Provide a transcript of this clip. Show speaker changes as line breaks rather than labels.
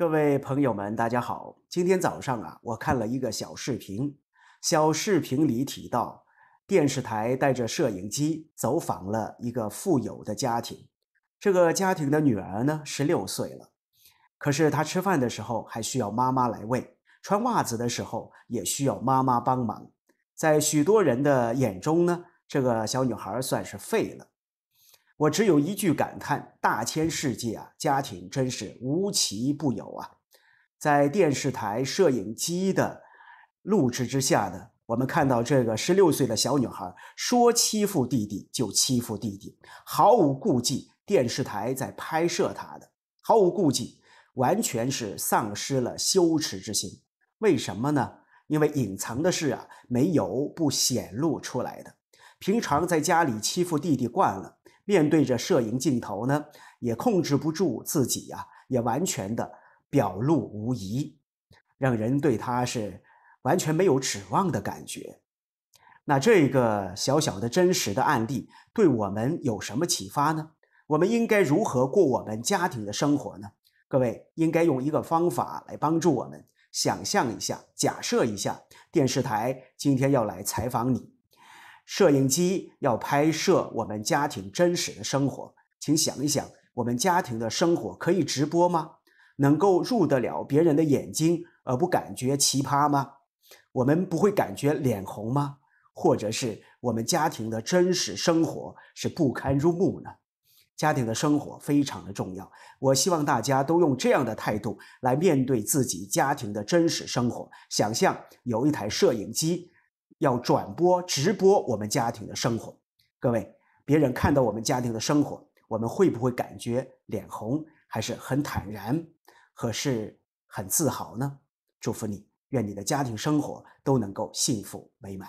各位朋友们，大家好！今天早上啊，我看了一个小视频。小视频里提到，电视台带着摄影机走访了一个富有的家庭。这个家庭的女儿呢，十六岁了，可是她吃饭的时候还需要妈妈来喂，穿袜子的时候也需要妈妈帮忙。在许多人的眼中呢，这个小女孩算是废了。我只有一句感叹：大千世界啊，家庭真是无奇不有啊！在电视台摄影机的录制之下呢，我们看到这个十六岁的小女孩说欺负弟弟就欺负弟弟，毫无顾忌。电视台在拍摄她的毫无顾忌，完全是丧失了羞耻之心。为什么呢？因为隐藏的事啊，没有不显露出来的。平常在家里欺负弟弟惯了。面对着摄影镜头呢，也控制不住自己呀，也完全的表露无遗，让人对他是完全没有指望的感觉。那这个小小的真实的案例对我们有什么启发呢？我们应该如何过我们家庭的生活呢？各位应该用一个方法来帮助我们，想象一下，假设一下，电视台今天要来采访你。摄影机要拍摄我们家庭真实的生活，请想一想，我们家庭的生活可以直播吗？能够入得了别人的眼睛而不感觉奇葩吗？我们不会感觉脸红吗？或者是我们家庭的真实生活是不堪入目呢？家庭的生活非常的重要，我希望大家都用这样的态度来面对自己家庭的真实生活。想象有一台摄影机。要转播直播我们家庭的生活，各位，别人看到我们家庭的生活，我们会不会感觉脸红，还是很坦然，可是很自豪呢？祝福你，愿你的家庭生活都能够幸福美满。